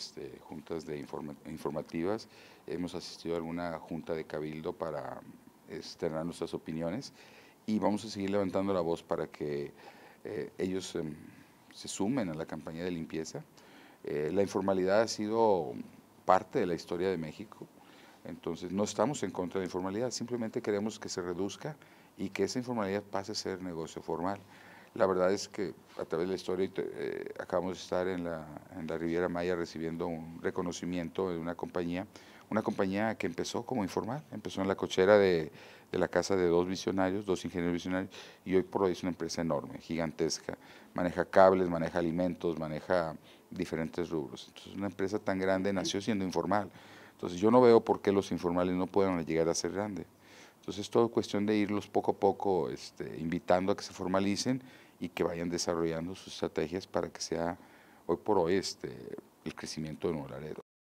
Este, juntas de informativas, hemos asistido a alguna junta de cabildo para externar nuestras opiniones y vamos a seguir levantando la voz para que eh, ellos em, se sumen a la campaña de limpieza. Eh, la informalidad ha sido parte de la historia de México, entonces no estamos en contra de la informalidad, simplemente queremos que se reduzca y que esa informalidad pase a ser negocio formal. La verdad es que a través de la historia eh, acabamos de estar en la, en la Riviera Maya recibiendo un reconocimiento de una compañía, una compañía que empezó como informal, empezó en la cochera de, de la casa de dos visionarios, dos ingenieros visionarios, y hoy por hoy es una empresa enorme, gigantesca. Maneja cables, maneja alimentos, maneja diferentes rubros. Entonces, una empresa tan grande nació siendo informal. Entonces, yo no veo por qué los informales no puedan llegar a ser grandes. Entonces es todo cuestión de irlos poco a poco este, invitando a que se formalicen y que vayan desarrollando sus estrategias para que sea hoy por hoy este, el crecimiento de Nuevo